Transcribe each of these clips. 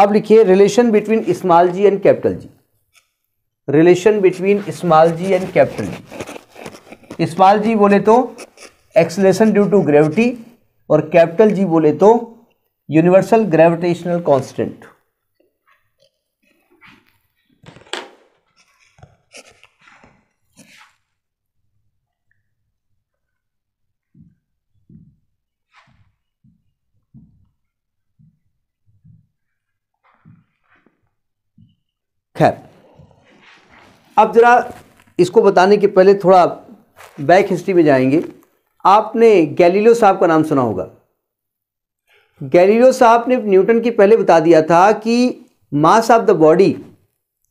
अब लिखिए relation between small G and capital G relation between small G and capital G small G बोले तो acceleration due to gravity और capital G बोले तो universal gravitational constant खैर अब ज़रा इसको बताने के पहले थोड़ा बैक हिस्ट्री में जाएंगे आपने गैलीलियो साहब का नाम सुना होगा गैलीलियो साहब ने न्यूटन के पहले बता दिया था कि मास ऑफ द बॉडी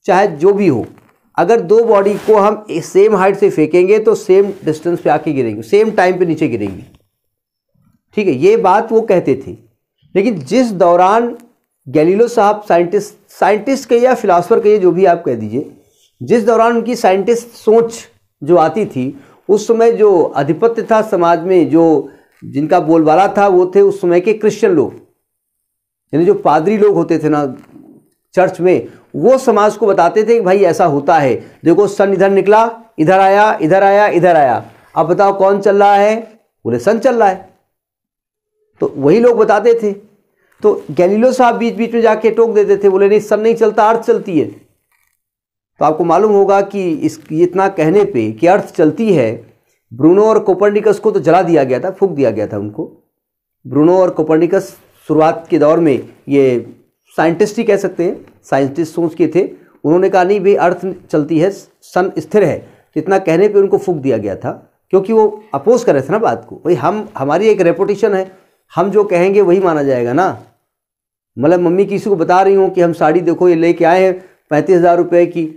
चाहे जो भी हो अगर दो बॉडी को हम सेम हाइट से फेंकेंगे तो सेम डिस्टेंस पे आके गिरेंगे सेम टाइम पे नीचे गिरेंगी ठीक है ये बात वो कहते थे लेकिन जिस दौरान गैलीलो साहब साइंटिस्ट साइंटिस्ट कहिए या फिलासफर कहिए जो भी आप कह दीजिए जिस दौरान उनकी साइंटिस्ट सोच जो आती थी उस समय जो आधिपत्य था समाज में जो जिनका बोलबाला था वो थे उस समय के क्रिश्चियन लोग यानी जो पादरी लोग होते थे ना चर्च में वो समाज को बताते थे कि भाई ऐसा होता है देखो सन इधर निकला इधर आया इधर आया इधर आया अब बताओ कौन चल रहा है बोले सन चल रहा है तो वही लोग बताते थे तो गैलीलो साहब बीच बीच में जाके टोक देते थे बोले नहीं सन नहीं चलता अर्थ चलती है तो आपको मालूम होगा कि इस इतना कहने पे कि अर्थ चलती है ब्रूनो और कोपर्निकस को तो जला दिया गया था फूक दिया गया था उनको ब्रूनो और कोपर्निकस शुरुआत के दौर में ये साइंटिस्ट ही कह सकते हैं साइंटिस्ट सोच के थे उन्होंने कहा नहीं भाई अर्थ चलती है सन स्थिर है तो इतना कहने पे उनको फूक दिया गया था क्योंकि वो अपोज कर रहे थे ना बात को भाई हम हमारी एक रेपुटेशन है हम जो कहेंगे वही माना जाएगा ना मतलब मम्मी किसी को बता रही हूँ कि हम साड़ी देखो ये लेके आए हैं पैंतीस हज़ार रुपये की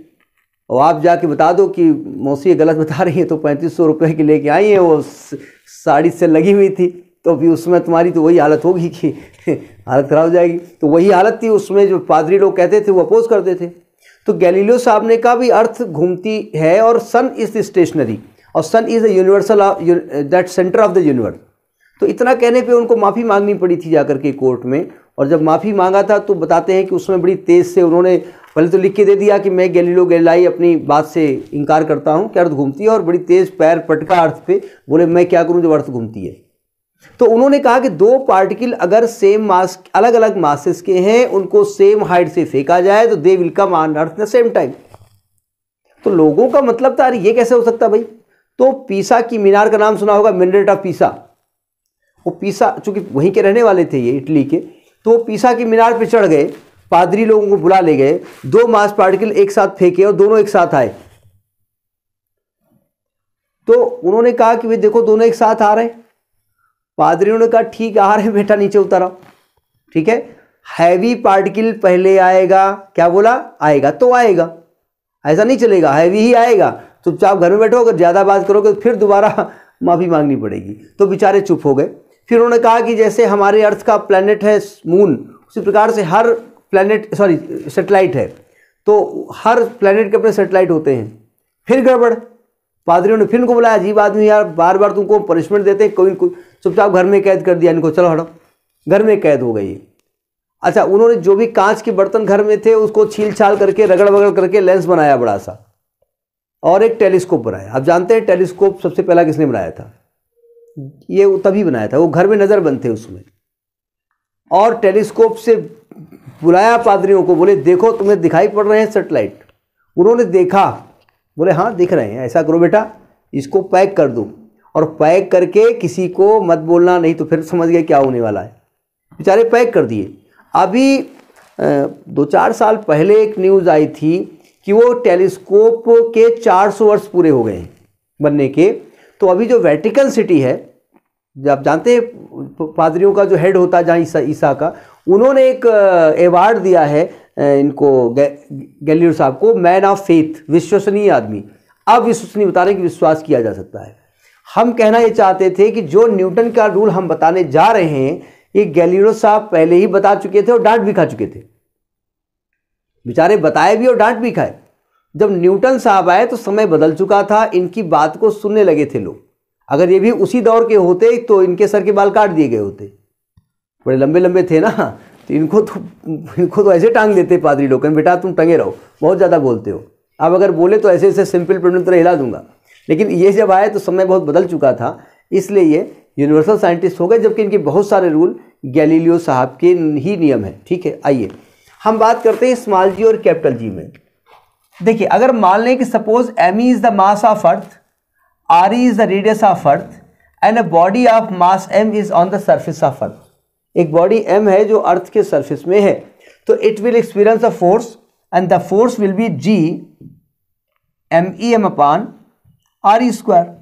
और आप जाके बता दो कि मौसी ये गलत बता रही है तो पैंतीस सौ रुपये की लेके आई हैं वो साड़ी से लगी हुई थी तो अभी उसमें तुम्हारी तो वही हालत होगी कि हालत ख़राब हो जाएगी तो वही हालत थी उसमें जो पादरी लोग कहते थे वो अपोज करते थे तो गैलीलियो साहब ने कहा भी अर्थ घूमती है और सन इज़ द स्टेशनरी और sun is the universal that centre of the universe तो इतना कहने पे उनको माफ़ी मांगनी पड़ी थी जाकर के कोर्ट में और जब माफ़ी मांगा था तो बताते हैं कि उसमें बड़ी तेज़ से उन्होंने पहले तो लिख के दे दिया कि मैं गैलीलो गैलाई अपनी बात से इनकार करता हूँ कि अर्थ घूमती है और बड़ी तेज़ पैर पटका अर्थ पे बोले मैं क्या करूँ जब अर्थ घूमती है तो उन्होंने कहा कि दो पार्टिकल अगर सेम मास अलग अलग मासेस के हैं उनको सेम हाइट से फेंका जाए तो they will come on earth the same time तो लोगों का मतलब था अरे ये कैसे हो सकता भाई तो पीसा की मीनार का नाम सुना होगा मिनरेट ऑफ पीसा वो पीसा चूंकि वहीं के रहने वाले थे ये इटली के तो पीसा की मीनार पर चढ़ गए पादरी लोगों को बुला ले गए दो मास पार्टिकल एक साथ फेंके और दोनों एक साथ आए तो उन्होंने कहा कि भाई देखो दोनों एक साथ आ रहे पादरियों ने कहा ठीक आ रहे बेटा नीचे उतारा ठीक है हैवी पार्टिकल पहले आएगा क्या बोला आएगा तो आएगा ऐसा नहीं चलेगा हैवी ही आएगा चुपचाप घर में बैठो अगर ज़्यादा बात करोगे तो फिर दोबारा माफ़ी मांगनी पड़ेगी तो बेचारे चुप हो गए फिर उन्होंने कहा कि जैसे हमारे अर्थ का प्लानट है मून उसी प्रकार से हर प्लानट सॉरी सेटेलाइट है तो हर प्लानट के अपने सेटेलाइट होते हैं फिर गड़बड़ पादरियों ने फिर उनको बुलाया अजीब आदमी यार बार बार तुमको पनिशमेंट देते हैं कोई चुपचाप घर में कैद कर दिया इनको चलो हटो घर में कैद हो गई अच्छा उन्होंने जो भी कांच के बर्तन घर में थे उसको छील छाल करके रगड़ बगड़ करके लेंस बनाया बड़ा सा और एक टेलीस्कोप बनाया आप जानते हैं टेलीस्कोप सबसे पहला किसने बनाया था ये तभी बनाया था वो घर में नज़र बनते थे उसमें और टेलीस्कोप से बुलाया पादरियों को बोले देखो तुम्हें दिखाई पड़ रहे हैं सेटेलाइट उन्होंने देखा बोले हाँ दिख रहे हैं ऐसा करो बेटा इसको पैक कर दो और पैक करके किसी को मत बोलना नहीं तो फिर समझ गए क्या होने वाला है बेचारे पैक कर दिए अभी दो चार साल पहले एक न्यूज़ आई थी कि वो टेलीस्कोप के 400 वर्ष पूरे हो गए बनने के तो अभी जो वेटिकन सिटी है आप जानते हैं पादरियों का जो हेड होता है जहाँ ईसा ईसा का उन्होंने एक अवार्ड दिया है इनको गैलियर साहब को मैन ऑफ फेथ विश्वसनीय आदमी अब विश्वसनीय बता रहे कि विश्वास किया जा सकता है हम कहना ये चाहते थे कि जो न्यूटन का रूल हम बताने जा रहे हैं ये गैलियो साहब पहले ही बता चुके थे और डांट भी खा चुके थे बेचारे बताए भी और डांट भी खाए जब न्यूटन साहब आए तो समय बदल चुका था इनकी बात को सुनने लगे थे लोग अगर ये भी उसी दौर के होते तो इनके सर के बाल काट दिए गए होते बड़े लंबे लंबे थे ना तो इनको तो इनको तो ऐसे टांग देते पादरी लोग बेटा तुम टंगे रहो बहुत ज़्यादा बोलते हो आप अगर बोले तो ऐसे ऐसे सिंपल प्रॉब्लम तरह हिला दूंगा लेकिन ये जब आए तो समय बहुत बदल चुका था इसलिए ये यूनिवर्सल साइंटिस्ट हो गए जबकि इनके बहुत सारे रूल गैलीलियो साहब के ही नियम है ठीक है आइए हम बात करते हैं स्मॉल जी और कैपिटल जी में देखिए अगर मान लें कि suppose M E is the mass of earth R E is the radius of earth and a body of mass M is on the surface of earth एक बॉडी एम है जो अर्थ के सर्फिस में है तो it will experience a force and the force will be G M E M upon R E square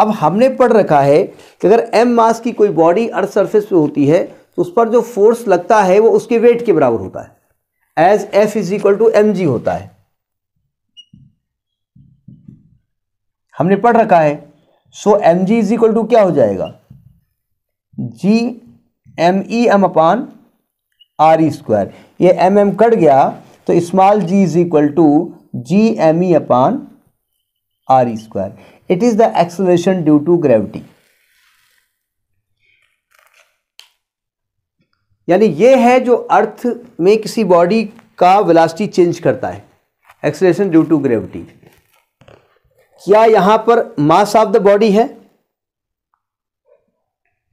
अब हमने पढ़ रखा है कि अगर एम मास की कोई बॉडी अर्थ सर्फिस पे होती है तो उस पर जो फोर्स लगता है वो उसके वेट के बराबर होता है as F is equal to M G होता है हमने पढ़ रखा है so M G is equal to क्या हो जाएगा G M E M upon R E square ये एम एम कट गया तो small G is equal to G M E upon R E square it is the acceleration due to gravity यानी ये है जो अर्थ में किसी बॉडी का वेलासिटी चेंज करता है एक्सलेशन ड्यू टू ग्रेविटी क्या यहां पर मास ऑफ द बॉडी है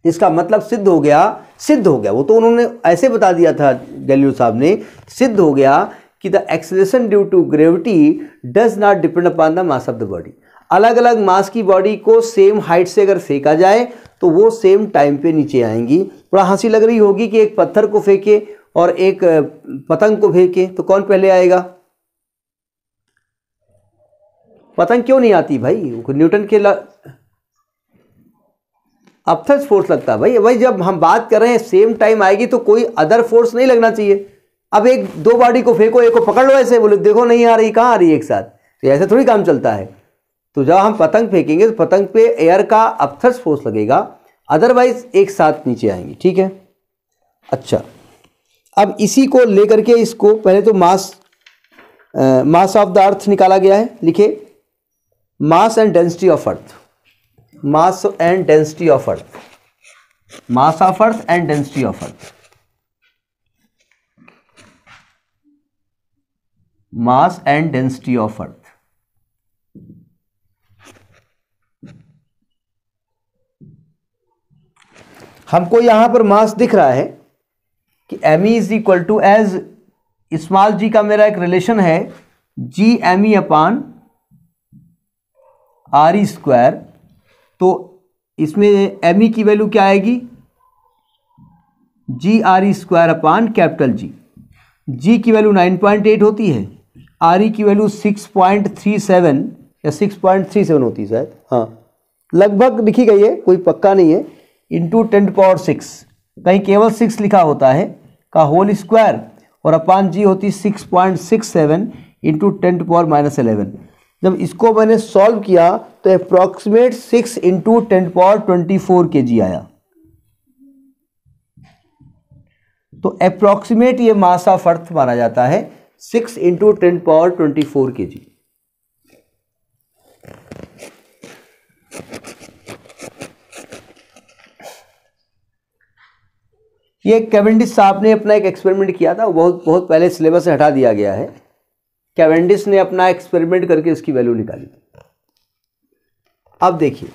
इसका मतलब सिद्ध हो गया सिद्ध हो गया वो तो उन्होंने ऐसे बता दिया था गैलियो साहब ने सिद्ध हो गया कि the acceleration due to gravity does not depend upon the mass of the body अलग अलग मास की बॉडी को सेम हाइट से अगर फेंका जाए तो वो सेम टाइम पे नीचे आएंगी बड़ा हंसी लग रही होगी कि एक पत्थर को फेंके और एक पतंग को फेंके तो कौन पहले आएगा पतंग क्यों नहीं आती भाई न्यूटन के अपथर्स फोर्स तो लगता है भाई भाई जब हम बात कर रहे हैं सेम टाइम आएगी तो कोई अदर फोर्स नहीं लगना चाहिए अब एक दो बॉडी को फेंको एक को पकड़ लो ऐसे बोले देखो नहीं आ रही कहाँ आ रही है एक साथ तो ऐसे थोड़ी काम चलता है तो जब हम पतंग फेंकेंगे तो पतंग पे एयर का अपथर्स फोर्स लगेगा अदरवाइज एक साथ नीचे आएंगे ठीक है अच्छा अब इसी को लेकर के इसको पहले तो मास आ, मास ऑफ द अर्थ निकाला गया है लिखे mass and density of earth mass and density of earth mass of earth and density of earth mass and density of earth हमको यहां पर मास दिख रहा है कि M E is equal to as small G का मेरा एक रिलेशन है G M E upon R E square तो इसमें एम ई e की वैल्यू क्या आएगी G R E square upon capital जी जी की वैल्यू नाइन पॉइंट एट होती है आर ई e की value six point three seven या सिक्स पॉइंट थ्री सेवन होती है शायद हाँ लगभग लिखी गई है कोई पक्का नहीं है इंटू टेन पावर सिक्स कहीं केवल सिक्स लिखा होता है का होल स्क्वायर और अपान जी होती six point six seven into ten power minus eleven जब इसको मैंने सॉल्व किया तो approximate six into ten power twenty four K G आया तो अप्रॉक्सीमेट ये मास ऑफ अर्थ माना जाता है six into ten power twenty four K G ये केवेंडिस साहब ने अपना एक एक्सपेरिमेंट किया था बहुत बहुत पहले सिलेबस से हटा दिया गया है कैवेंडिस ने अपना एक्सपेरिमेंट करके इसकी वैल्यू निकाली अब देखिए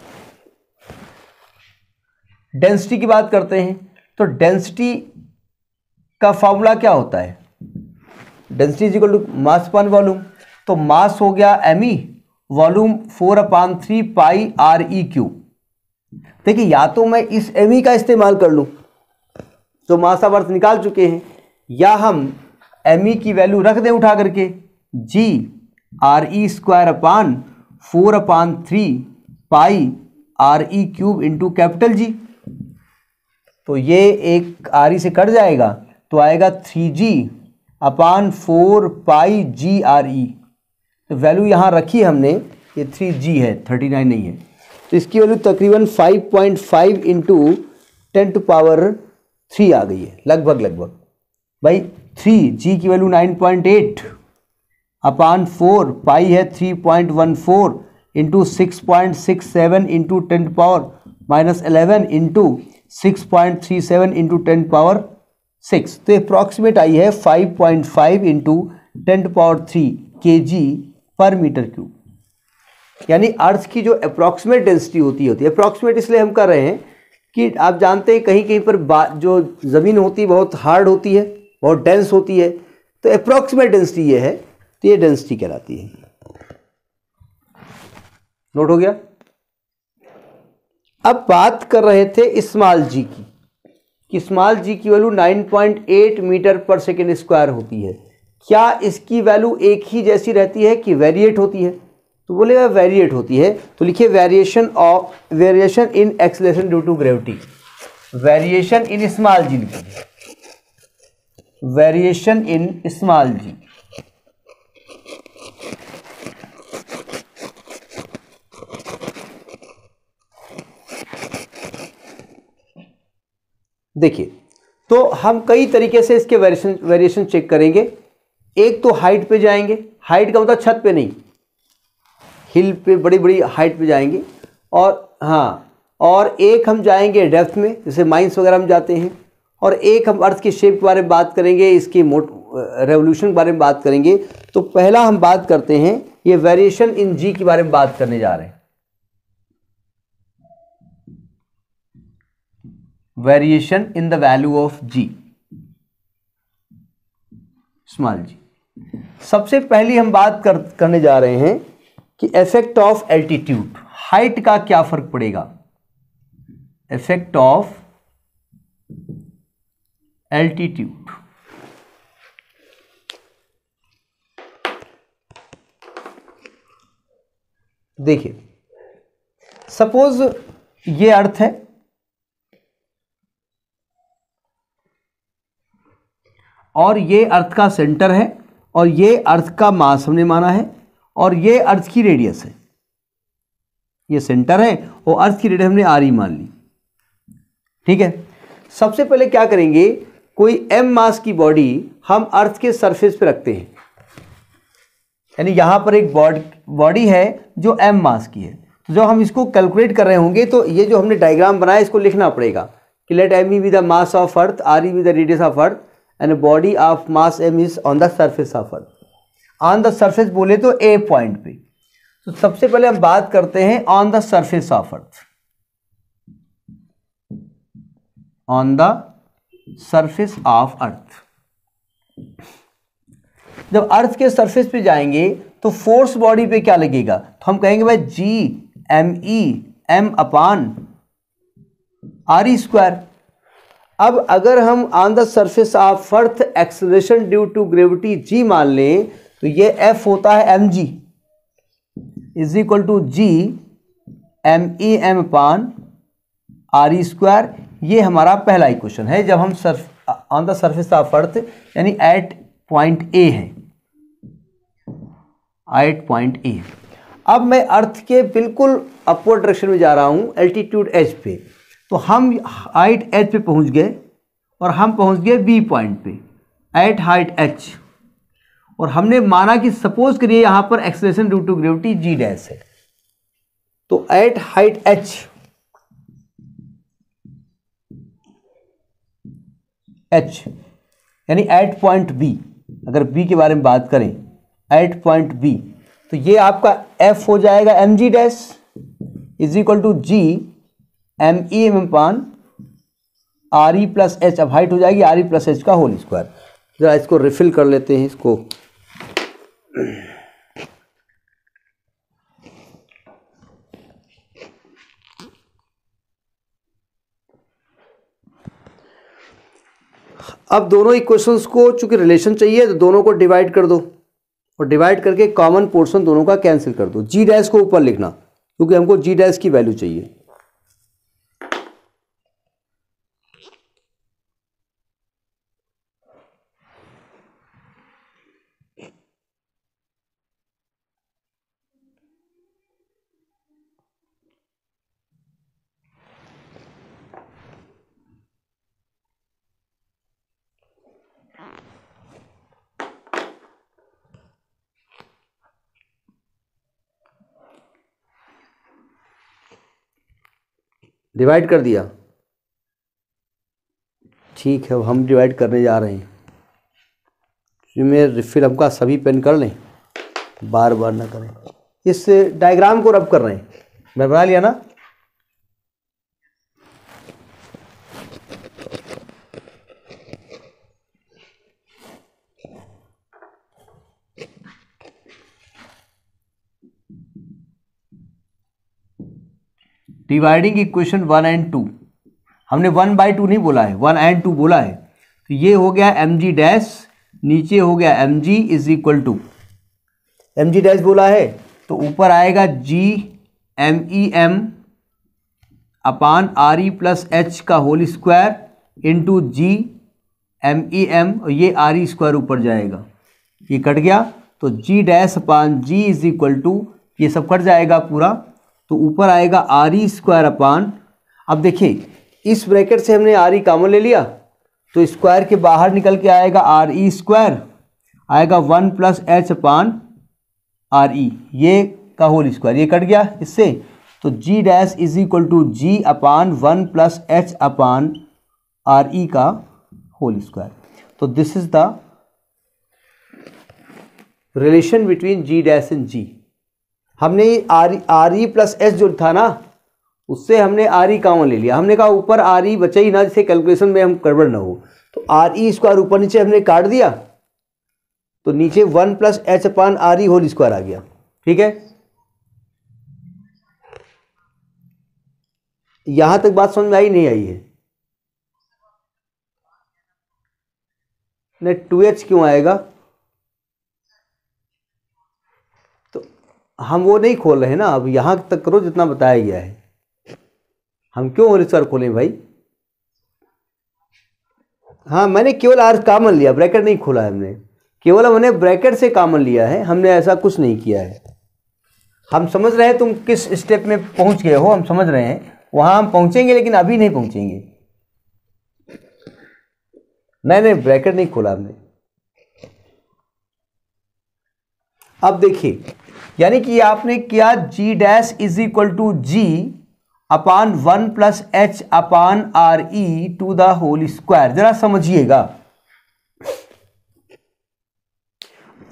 डेंसिटी की बात करते हैं तो डेंसिटी का फॉर्मूला क्या होता है density equal to mass upon volume तो मास हो गया M E volume four upon three pi R E cube देखिए या तो मैं इस एम ई का इस्तेमाल कर लूं जो मासा वर्थ निकाल चुके हैं या हम एम ई की वैल्यू रख दें उठा करके G R E square upon four upon three pi R E cube into capital G तो ये एक आर ई e से कट जाएगा तो आएगा three G upon four pi G R E तो वैल्यू यहाँ रखी हमने ये थ्री जी है थर्टी नाइन नहीं है तो इसकी वैल्यू तकरीबन five point five into ten two power three आ गई है लगभग लगभग भाई थ्री जी की value nine point eight upon four pi है three point one four into six point six seven into ten power minus eleven into six point three seven into ten power six तो approximate आई है five point five into ten power three K G पर metre cube यानी अर्थ की जो approximate density होती होती है अप्रॉक्सीमेट इसलिए हम कर रहे हैं कि आप जानते हैं कहीं कहीं पर जो ज़मीन होती है बहुत हार्ड होती है बहुत डेंस होती है तो अप्रॉक्सीमेट डेंसिटी ये है तो ये डेंसिटी कहलाती है नोट हो गया अब बात कर रहे थे स्मॉल जी की कि स्मॉल जी की वैल्यू 9.8 मीटर पर सेकेंड स्क्वायर होती है क्या इसकी वैल्यू एक ही जैसी रहती है कि वेरिएट होती है तो बोले वेरिएट होती है तो लिखिए variation of variation in acceleration due to gravity variation in small G लिखिए वेरिएशन इन स्मॉल जी देखिए तो हम कई तरीके से इसके वेरिएशन वेरिएशन चेक करेंगे एक तो हाइट पे जाएंगे हाइट का मतलब छत पे नहीं हिल पे बड़ी बड़ी हाइट पे जाएंगे और हाँ और एक हम जाएंगे डेप्थ में जैसे माइंस वगैरह हम जाते हैं और एक हम अर्थ की शेप के बारे में बात करेंगे इसकी मोट रेवोल्यूशन के बारे में बात करेंगे तो पहला हम बात करते हैं ये वेरिएशन इन जी के बारे में बात करने जा रहे हैं variation in the value of g small G सबसे पहली हम बात कर, करने जा रहे हैं कि इफेक्ट ऑफ एल्टीट्यूड हाइट का क्या फर्क पड़ेगा इफेक्ट ऑफ एल्टीट्यूड देखिए सपोज ये अर्थ है और ये अर्थ का सेंटर है और ये अर्थ का मास हमने माना है और ये अर्थ की रेडियस है ये सेंटर है और अर्थ की रेडियस हमने आर ही e मान ली ठीक है सबसे पहले क्या करेंगे कोई एम मास की बॉडी हम अर्थ के सरफेस पे रखते हैं यानी यहाँ पर एक बॉडी बॉडी है जो एम मास की है तो जब हम इसको कैलकुलेट कर रहे होंगे तो ये जो हमने डायग्राम बनाया इसको लिखना पड़ेगा कि let M E be the mass of earth R E be the radius of earth and body of mass M is on the surface of earth on the surface बोले तो ए पॉइंट पे तो सबसे पहले हम बात करते हैं on the surface of earth on the surface of earth जब अर्थ के सर्फेस पे जाएंगे तो फोर्स बॉडी पे क्या लगेगा तो हम कहेंगे भाई G M E M upon R square अब अगर हम on the surface of earth acceleration due to gravity G मान लें तो ये एफ होता है M G is equal to G M E M upon R E square ये हमारा पहला इक्वेशन है जब हम surf on the surface of earth यानी एट पॉइंट ए है एट पॉइंट ए अब मैं अर्थ के बिल्कुल अपवर्ड डायरेक्शन में जा रहा हूँ एल्टीट्यूड एच पे तो हम हाइट एच पे पहुंच गए और हम पहुंच गए बी पॉइंट पे एट हाइट एच और हमने माना कि सपोज करिए यहां पर acceleration due to gravity G dash है तो एट हाइट एच एच यानी एट पॉइंट बी अगर बी के बारे में बात करें एट पॉइंट बी तो ये आपका एफ हो जाएगा M G dash is equal to G M E M M upon R E plus H अब हाइट हो जाएगी आर ई प्लस एच का होल स्क्वायर ज़रा इसको रिफिल कर लेते हैं इसको अब दोनों इक्वेशंस को चूंकि रिलेशन चाहिए तो दोनों को डिवाइड कर दो और डिवाइड करके कॉमन पोर्शन दोनों का कैंसिल कर दो जी डैश को ऊपर लिखना क्योंकि हमको जी डैश की वैल्यू चाहिए डिवाइड कर दिया ठीक है अब हम डिवाइड करने जा रहे हैं इसमें रिफिल हमका सभी पेन कर लें बार बार ना करें इस डायग्राम को रब कर रहे हैं मैं बना लिया ना dividing equation one and two हमने वन बाई टू नहीं बोला है वन एंड टू बोला है तो ये हो गया एम जी डैश नीचे हो गया M G is equal to M G dash बोला है तो ऊपर आएगा G M E M upon R E plus H का whole square into G M E M ये आर ई स्क्वायर ऊपर जाएगा ये कट गया तो G dash upon G is equal to ये सब कट जाएगा पूरा तो ऊपर आएगा आर ई स्क्वायर अपान अब देखिए इस ब्रैकेट से हमने आर ई कामन ले लिया तो स्क्वायर के बाहर निकल के आएगा आर ई स्क्वायर आएगा one plus H upon R E ये का होल स्क्वायर ये कट गया इससे तो G dash is equal to G upon one plus H upon R E का होल स्क्वायर तो this is the relation between G dash and G हमने R R E plus S जो था ना उससे हमने आर ई कामन ले लिया हमने कहा ऊपर आर ई बचा ही ना जिससे कैलकुलेशन में हम गड़बड़ ना हो तो आर ई स्क्वायर ऊपर नीचे हमने काट दिया तो नीचे one plus H upon R E whole square आ गया ठीक है यहां तक बात समझ में आई नहीं आई है नहीं टू एच क्यों आएगा हम वो नहीं खोल रहे ना अब यहाँ तक करो जितना बताया गया है हम क्यों अमृतसर खोलें भाई हाँ मैंने केवल आर कामन लिया ब्रैकेट नहीं खोला हमने केवल हमने ब्रैकेट से कामन लिया है हमने ऐसा कुछ नहीं किया है हम समझ रहे हैं तुम किस स्टेप में पहुंच गए हो हम समझ रहे हैं वहां हम पहुंचेंगे लेकिन अभी नहीं पहुंचेंगे नहीं नहीं ब्रैकेट नहीं खोला हमने अब देखिए यानी कि आपने किया G dash is equal to G upon one plus H upon R E to the whole square जरा समझिएगा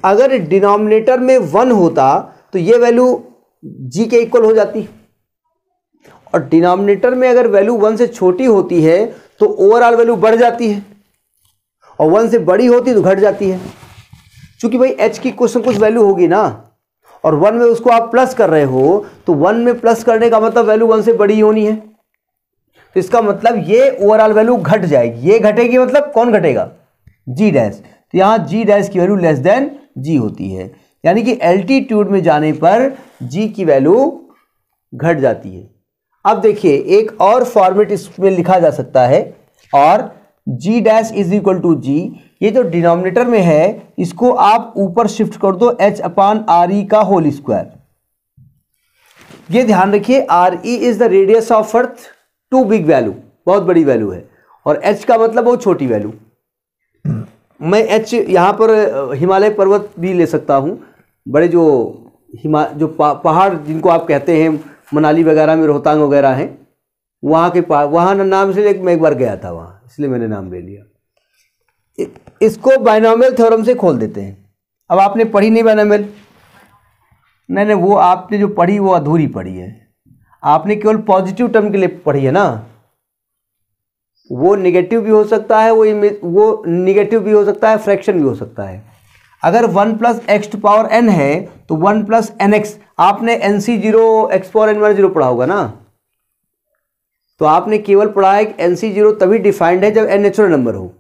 अगर डिनोमिनेटर में वन होता तो ये वैल्यू जी के इक्वल हो जाती और डिनोमिनेटर में अगर वैल्यू वन से छोटी होती है तो ओवरऑल वैल्यू बढ़ जाती है और वन से बड़ी होती तो घट जाती है क्योंकि भाई एच की कुछ ना कुछ वैल्यू होगी ना और वन में उसको आप प्लस कर रहे हो तो वन में प्लस करने का मतलब वैल्यू वन से बड़ी होनी है तो इसका मतलब ये ओवरऑल वैल्यू घट जाएगी ये घटेगी मतलब कौन घटेगा जी डैश तो यहाँ जी डैश की वैल्यू लेस देन जी होती है यानी कि एल्टीट्यूड में जाने पर जी की वैल्यू घट जाती है अब देखिए एक और फॉर्मेट इसमें लिखा जा सकता है और G dash is equal to G ये जो डिनोमिनेटर में है इसको आप ऊपर शिफ्ट कर दो एच अपान आर ई का होल स्क्वायर ये ध्यान रखिए R E is the radius of earth too big value बहुत बड़ी वैल्यू है और एच का मतलब बहुत छोटी वैल्यू मैं एच यहाँ पर हिमालय पर्वत भी ले सकता हूँ बड़े जो हिमा जो पा, पहाड़ जिनको आप कहते हैं मनाली वगैरह में रोहतांग वगैरह हैं वहाँ के पहाड़ वहाँ नाम से मैं एक बार गया था वहाँ इसलिए मैंने नाम ले लिया इसको बाइनोमियल थ्योरम से खोल देते हैं अब आपने पढ़ी नहीं बाइनोमियल नहीं नहीं वो आपने जो पढ़ी वो अधूरी पढ़ी है आपने केवल पॉजिटिव टर्म के लिए पढ़ी है ना वो निगेटिव भी हो सकता है वो वो निगेटिव भी हो सकता है फ्रैक्शन भी हो सकता है अगर one plus X to power N है तो वन प्लस एन एक्स आपने N C zero X power N वाला जीरो पढ़ा होगा ना तो आपने केवल पढ़ा है कि एन सी जीरो तभी डिफाइंड है जब एन नेचुरल नंबर हो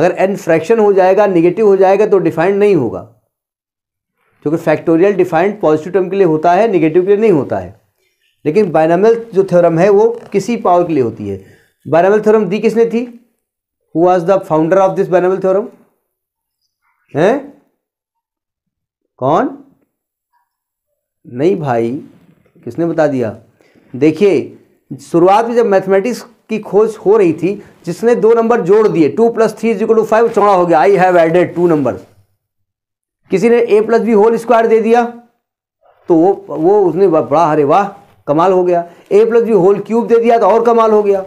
अगर एन फ्रैक्शन हो जाएगा निगेटिव हो जाएगा तो डिफाइंड नहीं होगा क्योंकि फैक्टोरियल डिफाइंड पॉजिटिव टर्म के लिए होता है निगेटिव के लिए नहीं होता है लेकिन बायनामल जो थ्योरम है वो किसी पावर के लिए होती है बायनामल थ्योरम दी किसने थी who was the founder of this binomial theorem है कौन नहीं भाई किसने बता दिया देखिए शुरुआत में जब मैथमेटिक्स की खोज हो रही थी जिसने दो नंबर जोड़ दिए two plus three is equal to five चौड़ा हो गया I have added two number किसी ने A plus B whole square दे दिया तो वो वो उसने बड़ा हरे वाह कमाल हो गया A plus B whole cube दे दिया तो और कमाल हो गया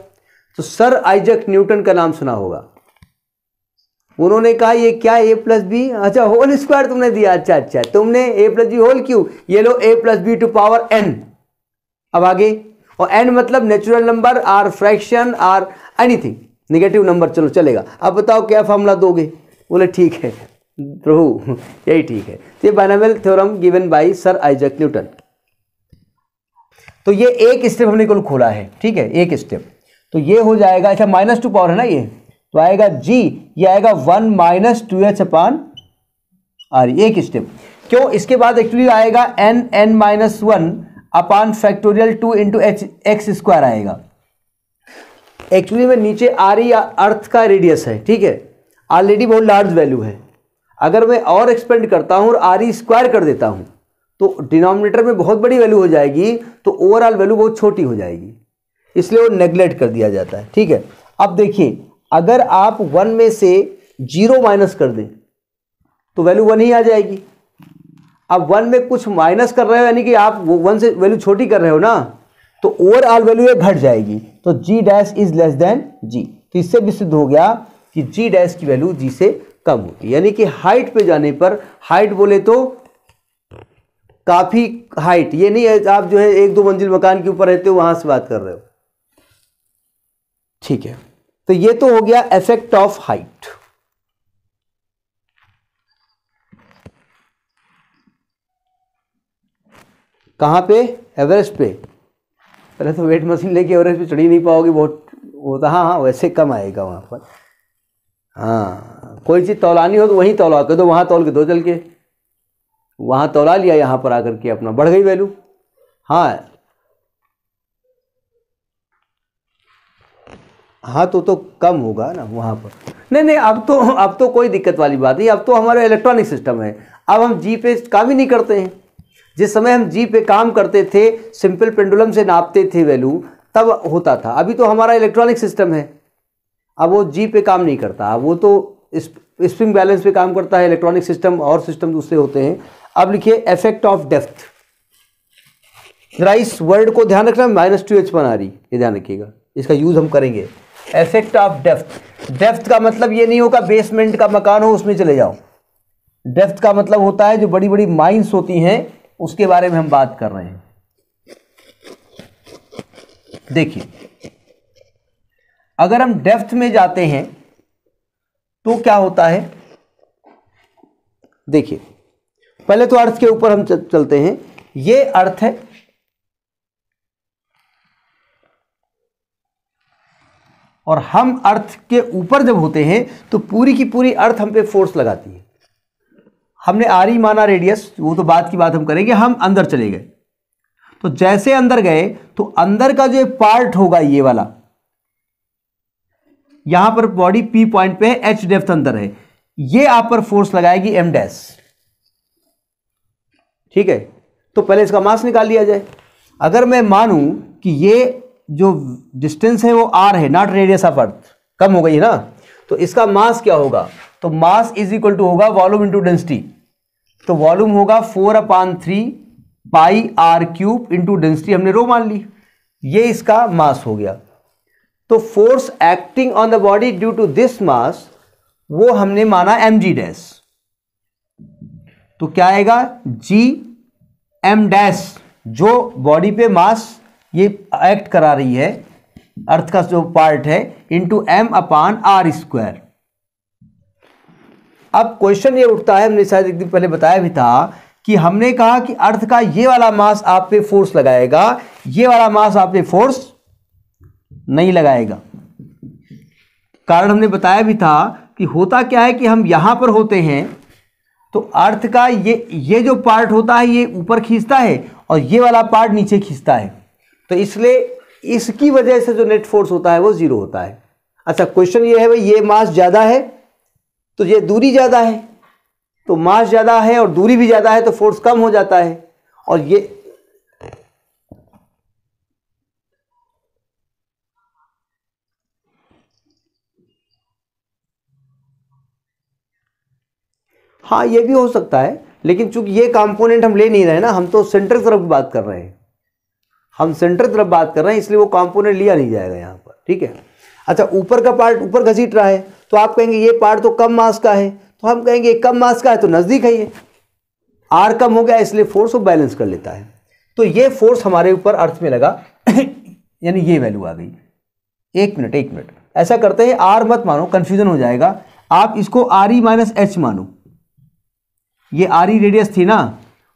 तो सर आइजक न्यूटन का नाम सुना होगा उन्होंने कहा ये क्या ए प्लस बी अच्छा होल स्क्वायर तुमने दिया अच्छा अच्छा तुमने A plus B whole cube ये लो A plus B to power N अब आगे और एन मतलब natural number or fraction or anything negative number चलो चलेगा अब बताओ क्या फॉर्मूला दोगे बोले ठीक है प्रभु यही ठीक है तो ये theorem given by sir Isaac Newton तो ये एक स्टेप हमने कुल खोला है ठीक है एक स्टेप तो ये हो जाएगा अच्छा माइनस टू पावर है ना ये तो आएगा जी ये आएगा one minus two H upon R एक स्टेप क्यों इसके बाद एक्चुअली आएगा N N minus one upon factorial two into H X square आएगा एक्चुअली में नीचे आर रही अर्थ का रेडियस है ठीक है ऑलरेडी बहुत लार्ज वैल्यू है अगर मैं और एक्सपेंड करता हूँ और आर ई स्क्वायर कर देता हूँ तो डिनोमिनेटर में बहुत बड़ी वैल्यू हो जाएगी तो ओवरऑल वैल्यू बहुत छोटी हो जाएगी इसलिए वो नेग्लेक्ट कर दिया जाता है ठीक है अब देखिए अगर आप वन में से जीरो माइनस कर दें तो वैल्यू वन ही आ जाएगी अब वन में कुछ माइनस कर रहे हो यानी कि आप वन से वैल्यू छोटी कर रहे हो ना तो ओवरऑल वैल्यू ये घट जाएगी तो G dash is less than G तो इससे भी सिद्ध हो गया कि जी डैश की वैल्यू जी से कम होगी यानी कि हाइट पे जाने पर हाइट बोले तो काफ़ी हाइट ये नहीं है आप जो है एक दो मंजिल मकान के ऊपर रहते हो वहां से बात कर रहे हो ठीक है तो ये तो हो गया इफेक्ट ऑफ हाइट कहाँ पे एवरेस्ट पे पहले तो वेट मशीन लेके एवरेस्ट पे चढ़ी नहीं पाओगे बहुत वो तो हाँ हाँ वैसे कम आएगा वहाँ पर हाँ कोई चीज़ तोलानी हो तो वहीं तोला के दो वहाँ तोल के दो चल के वहाँ तोला लिया यहाँ पर आकर के अपना बढ़ गई वैल्यू हाँ हाँ तो तो कम होगा ना वहाँ पर नहीं नहीं अब तो अब तो कोई दिक्कत वाली बात नहीं अब तो हमारा इलेक्ट्रॉनिक सिस्टम है अब हम जी पे काम ही नहीं करते हैं जिस समय हम जी पे काम करते थे सिंपल पेंडुलम से नापते थे वैल्यू तब होता था अभी तो हमारा इलेक्ट्रॉनिक सिस्टम है अब वो जी पे काम नहीं करता वो तो स्प्रिंग बैलेंस पे काम करता है इलेक्ट्रॉनिक सिस्टम और सिस्टम दूसरे होते हैं अब लिखिए effect of depth rise word को ध्यान रखना माइनस टू एच बना आ रही ये ध्यान रखिएगा इसका यूज़ हम करेंगे इफेक्ट ऑफ डेप्थ डेप्थ का मतलब ये नहीं होगा बेसमेंट का मकान हो उसमें चले जाओ डेप्थ का मतलब होता है जो बड़ी बड़ी माइंस होती हैं उसके बारे में हम बात कर रहे हैं देखिए अगर हम डेफ्थ में जाते हैं तो क्या होता है देखिए पहले तो अर्थ के ऊपर हम चलते हैं ये अर्थ है और हम अर्थ के ऊपर जब होते हैं तो पूरी की पूरी अर्थ हम पे फोर्स लगाती है हमने आर ही माना रेडियस वो तो बात की बात हम करेंगे हम अंदर चले गए तो जैसे अंदर गए तो अंदर का जो पार्ट होगा ये वाला यहां पर बॉडी पी पॉइंट पे है एच डेफ्थ अंदर है ये आप पर फोर्स लगाएगी एम डैश ठीक है तो पहले इसका मास निकाल लिया जाए अगर मैं मानू कि ये जो डिस्टेंस है वो आर है नॉट रेडियस ऑफ अर्थ कम हो गई है ना तो इसका मास क्या होगा तो मास इज इक्वल टू होगा वॉल्यूम इंटू डेंसिटी तो वॉल्यूम होगा four upon three pi R cube into density हमने रो मान ली ये इसका मास हो गया तो force acting on the body due to this mass वो हमने माना एम जी डैश तो क्या आएगा जी एम डैश जो बॉडी पे मास ये एक्ट करा रही है अर्थ का जो पार्ट है into M upon R square अब क्वेश्चन ये उठता है हमने शायद एक दिन पहले बताया भी था कि हमने कहा कि अर्थ का ये वाला मास आप पे फोर्स लगाएगा ये वाला मास आप पे फोर्स नहीं लगाएगा कारण हमने बताया भी था कि होता क्या है कि हम यहां पर होते हैं तो अर्थ का ये ये जो पार्ट होता है ये ऊपर खींचता है और ये वाला पार्ट नीचे खींचता है तो इसलिए इसकी वजह से जो नेट फोर्स होता है वो ज़ीरो होता है अच्छा क्वेश्चन ये है भाई ये मास ज़्यादा है तो ये दूरी ज़्यादा है तो मास ज़्यादा है और दूरी भी ज़्यादा है तो फोर्स कम हो जाता है और ये हाँ ये भी हो सकता है लेकिन चूंकि ये कंपोनेंट हम ले नहीं रहे ना हम तो सेंटर तरफ बात कर रहे हैं हम सेंटर तरफ बात कर रहे हैं इसलिए वो कंपोनेंट लिया नहीं जाएगा यहाँ पर ठीक है अच्छा ऊपर का पार्ट ऊपर घसीट रहा है तो आप कहेंगे ये पार्ट तो कम मास का है तो हम कहेंगे कम मास का है तो नज़दीक है ये आर कम हो गया इसलिए फोर्स को बैलेंस कर लेता है तो ये फोर्स हमारे ऊपर अर्थ में लगा यानी ये वैल्यू आ गई एक मिनट एक मिनट ऐसा करते हैं आर मत मानो कन्फ्यूजन हो जाएगा आप इसको आर ई माइनस एच मानो ये आर ई रेडियस थी ना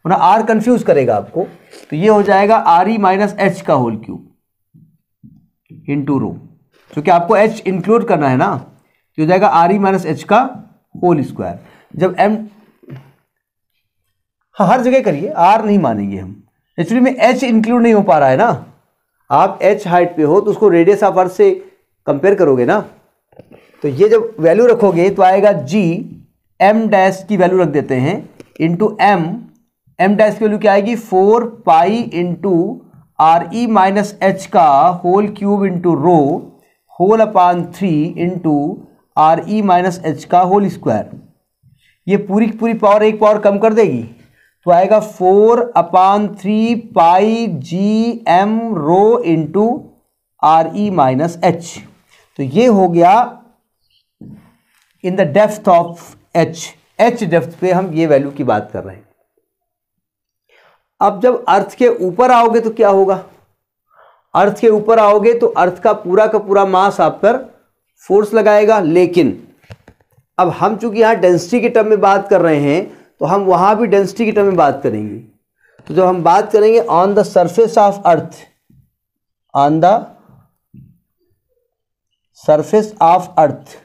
वरना आर कन्फ्यूज करेगा आपको तो ये हो जाएगा आर ई माइनस एच का होल क्यूब इंटू रो क्योंकि आपको एच इंक्लूड करना है ना तो हो जाएगा आर ई माइनस एच का होल स्क्वायर जब एम हाँ हर जगह करिए आर नहीं मानेंगे हम एक्चुअली में एच इंक्लूड नहीं हो पा रहा है ना आप एच हाइट पे हो तो उसको रेडियस ऑफ अर्थ से कंपेयर करोगे ना तो ये जब वैल्यू रखोगे तो आएगा जी एम डैश की वैल्यू रख देते हैं इंटू एम एम डैश की वैल्यू क्या आएगी four pi into R E minus H का whole cube into rho whole upon three into R E minus H का होल स्क्वायर ये पूरी की पूरी पावर एक पावर कम कर देगी तो आएगा four upon three pi G M rho into R E minus H तो ये हो गया in the depth of H H depth पे हम ये वैल्यू की बात कर रहे हैं अब जब अर्थ के ऊपर आओगे तो क्या होगा अर्थ के ऊपर आओगे तो अर्थ का पूरा का पूरा मास आप पर फोर्स लगाएगा लेकिन अब हम चूंकि यहाँ डेंसिटी के टर्म में बात कर रहे हैं तो हम वहाँ भी डेंसिटी के टर्म में बात करेंगे तो जब हम बात करेंगे on the surface of earth on the surface of earth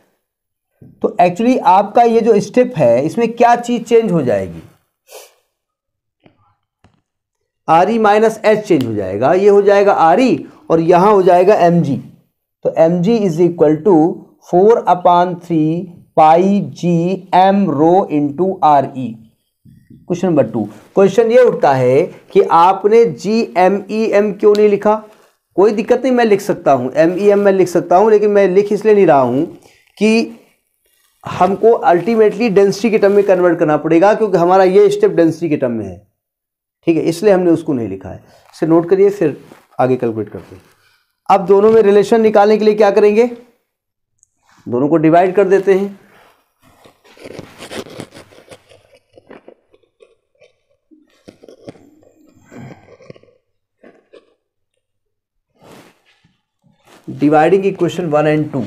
तो एक्चुअली आपका ये जो स्टेप है इसमें क्या चीज़ चेंज हो जाएगी R E minus H change हो जाएगा ये हो जाएगा आर ई और यहाँ हो जाएगा एम जी तो M G is equal to four upon three pi G M rho into R E question number two question ये उठता है कि आपने जी एम ई एम क्यों नहीं लिखा कोई दिक्कत नहीं मैं लिख सकता हूँ एम ई एम मैं लिख सकता हूँ लेकिन मैं लिख इसलिए नहीं रहा हूँ कि हमको अल्टीमेटली डेंसिटी के टर्म में कन्वर्ट करना पड़ेगा क्योंकि हमारा ये स्टेप डेंसिटी के टर्म में है ठीक है इसलिए हमने उसको नहीं लिखा है इसे नोट करिए फिर आगे कैलकुलेट करते हैं अब दोनों में रिलेशन निकालने के लिए क्या करेंगे दोनों को डिवाइड कर देते हैं dividing equation one and two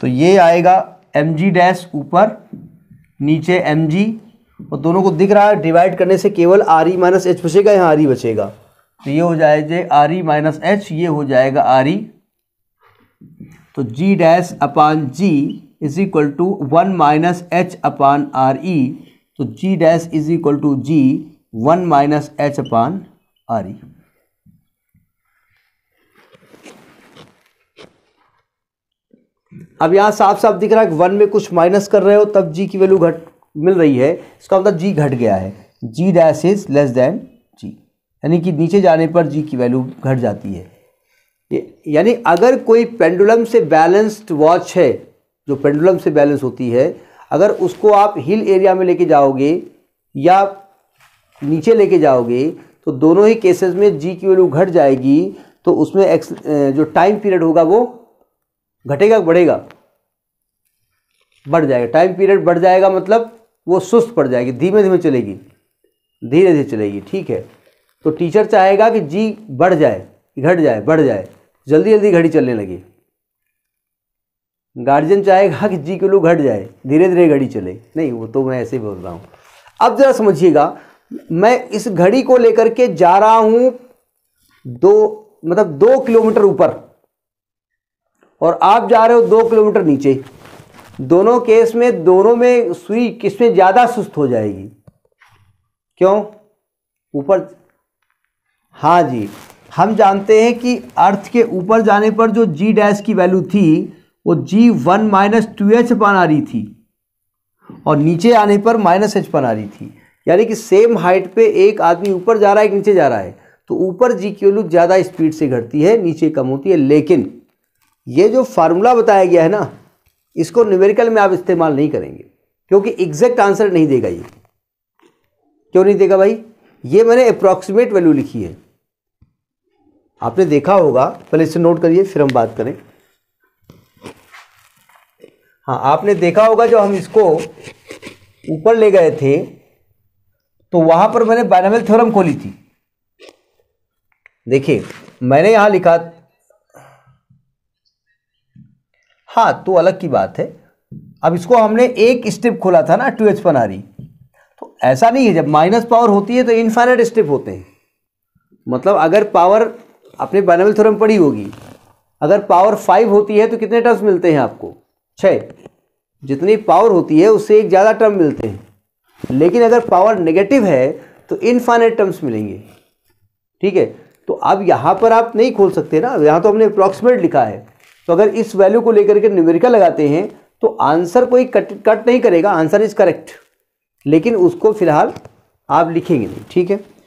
तो ये आएगा एम जी डैश ऊपर नीचे एम जी और दोनों को दिख रहा है डिवाइड करने से केवल आर ई माइनस एच बचेगा यहाँ आर ई बचेगा तो ये हो जाएगा आर ई माइनस एच ये हो जाएगा आर ई तो G dash upon G is equal to one minus H upon R E तो G dash is equal to G one minus H upon R E अब यहाँ साफ साफ दिख रहा है वन में कुछ माइनस कर रहे हो तब जी की वैल्यू घट मिल रही है इसका मतलब जी घट गया है G dash is less than G यानी कि नीचे जाने पर जी की वैल्यू घट जाती है यानी अगर कोई पेंडुलम से बैलेंस्ड वॉच है जो पेंडुलम से बैलेंस होती है अगर उसको आप हिल एरिया में लेके जाओगे या नीचे लेके जाओगे तो दोनों ही केसेस में जी की वैल्यू घट जाएगी तो उसमें एक्स जो टाइम पीरियड होगा वो घटेगा बढ़ेगा बढ़ जाएगा टाइम पीरियड बढ़ जाएगा मतलब वो सुस्त पड़ जाएगी धीमे धीमे चलेगी धीरे धीरे चलेगी ठीक है तो टीचर चाहेगा कि जी बढ़ जाए घट जाए बढ़ जाए जल्दी जल्दी घड़ी चलने लगी गार्जियन चाहेगा कि जी किलो घट जाए धीरे धीरे घड़ी चले नहीं वो तो मैं ऐसे ही बोल रहा हूँ अब ज़रा समझिएगा मैं इस घड़ी को लेकर के जा रहा हूँ दो मतलब दो किलोमीटर ऊपर और आप जा रहे हो दो किलोमीटर नीचे दोनों केस में दोनों में सुई किसमें ज़्यादा सुस्त हो जाएगी क्यों ऊपर हाँ जी हम जानते हैं कि अर्थ के ऊपर जाने पर जो जी डैश की वैल्यू थी वो G one minus two H upon आ रही थी और नीचे आने पर माइनस एच पान आ रही थी यानी कि सेम हाइट पे एक आदमी ऊपर जा रहा है एक नीचे जा रहा है तो ऊपर जी की वैल्यू ज़्यादा स्पीड से घटती है नीचे कम होती है लेकिन ये जो फार्मूला बताया गया है ना इसको न्यूमेरिकल में आप इस्तेमाल नहीं करेंगे क्योंकि एग्जैक्ट आंसर नहीं देगा ये क्यों नहीं देगा भाई ये मैंने अप्रॉक्सीमेट वैल्यू लिखी है आपने देखा होगा पहले इसे नोट करिए फिर हम बात करें हाँ आपने देखा होगा जब हम इसको ऊपर ले गए थे तो वहां पर मैंने बाइनमल थ्योरम खोली थी देखिए मैंने यहां लिखा हाँ तो अलग की बात है अब इसको हमने एक स्टेप खोला था ना टू एच पनारी तो ऐसा नहीं है जब माइनस पावर होती है तो इन्फाइनाइट स्टेप होते हैं मतलब अगर पावर आपने बाइनल थ्योरम पढ़ी होगी अगर पावर फाइव होती है तो कितने टर्म्स मिलते हैं आपको छः जितनी पावर होती है उससे एक ज़्यादा टर्म मिलते हैं लेकिन अगर पावर नेगेटिव है तो इनफाइनाइट टर्म्स मिलेंगे ठीक है तो अब यहाँ पर आप नहीं खोल सकते ना यहाँ तो हमने अप्रॉक्सीमेट लिखा है तो अगर इस वैल्यू को लेकर के न्यूमेरिकल लगाते हैं तो आंसर कोई कट कट नहीं करेगा आंसर इज करेक्ट लेकिन उसको फिलहाल आप लिखेंगे नहीं ठीक है